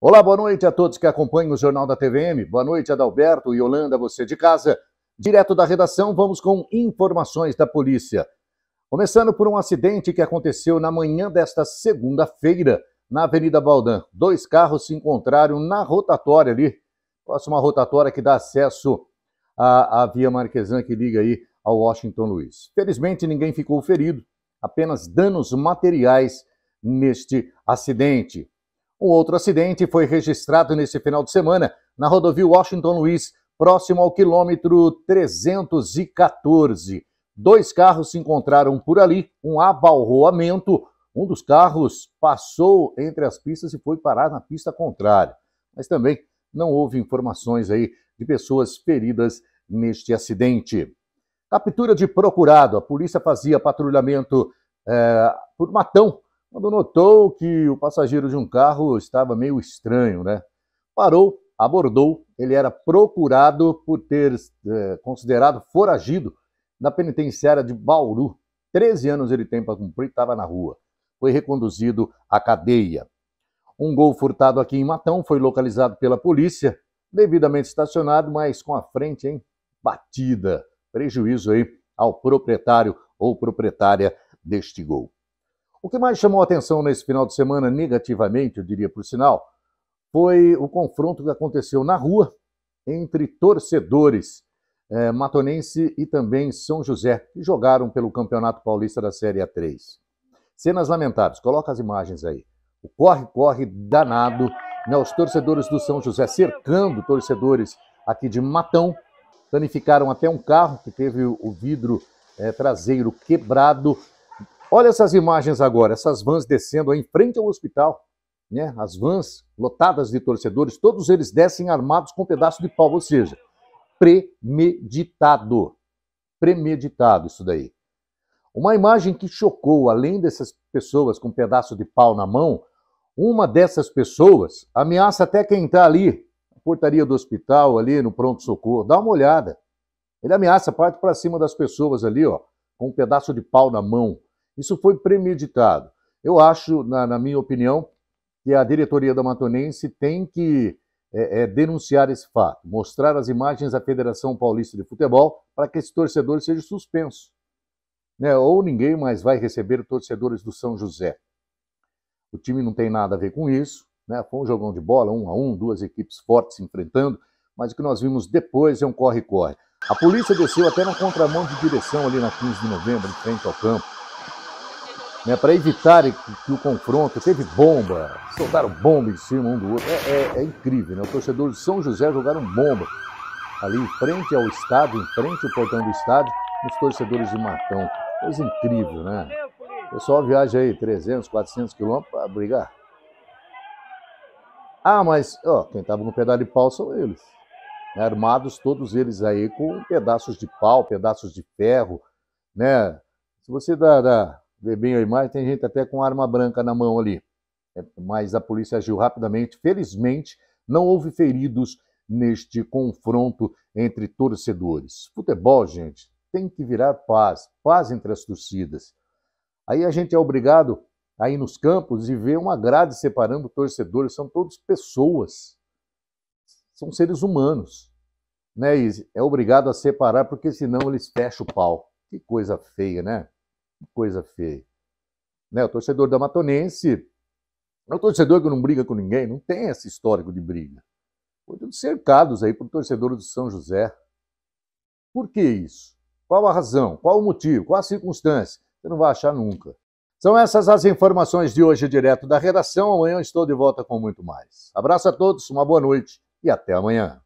Olá, boa noite a todos que acompanham o Jornal da TVM. Boa noite, Adalberto e Holanda, você de casa. Direto da redação, vamos com informações da polícia. Começando por um acidente que aconteceu na manhã desta segunda-feira, na Avenida Baldan. Dois carros se encontraram na rotatória ali, próxima rotatória que dá acesso à, à via Marquesan, que liga aí ao Washington Luiz. Felizmente, ninguém ficou ferido, apenas danos materiais neste acidente. Um outro acidente foi registrado nesse final de semana na rodovia Washington Luiz, próximo ao quilômetro 314. Dois carros se encontraram por ali, um abalroamento. Um dos carros passou entre as pistas e foi parar na pista contrária. Mas também não houve informações aí de pessoas feridas neste acidente. Captura de procurado. A polícia fazia patrulhamento é, por matão quando notou que o passageiro de um carro estava meio estranho, né? Parou, abordou, ele era procurado por ter é, considerado foragido na penitenciária de Bauru. 13 anos ele tem para cumprir, estava na rua. Foi reconduzido à cadeia. Um gol furtado aqui em Matão foi localizado pela polícia, devidamente estacionado, mas com a frente em batida. Prejuízo aí ao proprietário ou proprietária deste gol. O que mais chamou a atenção nesse final de semana, negativamente, eu diria por sinal, foi o confronto que aconteceu na rua entre torcedores é, matonense e também São José, que jogaram pelo Campeonato Paulista da Série A3. Cenas lamentáveis, coloca as imagens aí. O corre-corre danado, né, os torcedores do São José cercando torcedores aqui de Matão, danificaram até um carro que teve o vidro é, traseiro quebrado, Olha essas imagens agora, essas vans descendo aí em frente ao hospital, né? As vans lotadas de torcedores, todos eles descem armados com um pedaço de pau, ou seja, premeditado. Premeditado isso daí. Uma imagem que chocou, além dessas pessoas com um pedaço de pau na mão, uma dessas pessoas ameaça até quem está ali, na portaria do hospital, ali no pronto-socorro. Dá uma olhada. Ele ameaça, parte para cima das pessoas ali, ó, com um pedaço de pau na mão. Isso foi premeditado. Eu acho, na, na minha opinião, que a diretoria da Matonense tem que é, é, denunciar esse fato, mostrar as imagens à Federação Paulista de Futebol para que esse torcedor seja suspenso. Né? Ou ninguém mais vai receber torcedores do São José. O time não tem nada a ver com isso. Né? Foi um jogão de bola, um a um, duas equipes fortes se enfrentando, mas o que nós vimos depois é um corre-corre. A polícia desceu até na contramão de direção ali na 15 de novembro, em frente ao campo né, para evitar que, o confronto. Teve bomba, soltaram bomba em cima um do outro. É, é, é incrível, né? O torcedor de São José jogaram bomba ali em frente ao estádio, em frente ao portão do estádio, os torcedores de Matão. Coisa incrível, né? O pessoal viaja aí 300, 400 quilômetros para brigar. Ah, mas ó, quem estava no pedaço de pau são eles. Né? Armados todos eles aí com pedaços de pau, pedaços de ferro, né? Se você dá, dá vê bem a imagem, tem gente até com arma branca na mão ali. É, mas a polícia agiu rapidamente. Felizmente, não houve feridos neste confronto entre torcedores. Futebol, gente, tem que virar paz, paz entre as torcidas. Aí a gente é obrigado a ir nos campos e ver uma grade separando torcedores, são todos pessoas, são seres humanos. Né, Izzy? É obrigado a separar, porque senão eles fecham o pau. Que coisa feia, né? Coisa feia. Né? O torcedor da Matonense é um torcedor que não briga com ninguém, não tem esse histórico de briga. Foi tudo cercados aí por torcedor do São José. Por que isso? Qual a razão? Qual o motivo? Qual a circunstância? Você não vai achar nunca. São essas as informações de hoje direto da redação. Amanhã eu estou de volta com muito mais. Abraço a todos, uma boa noite e até amanhã.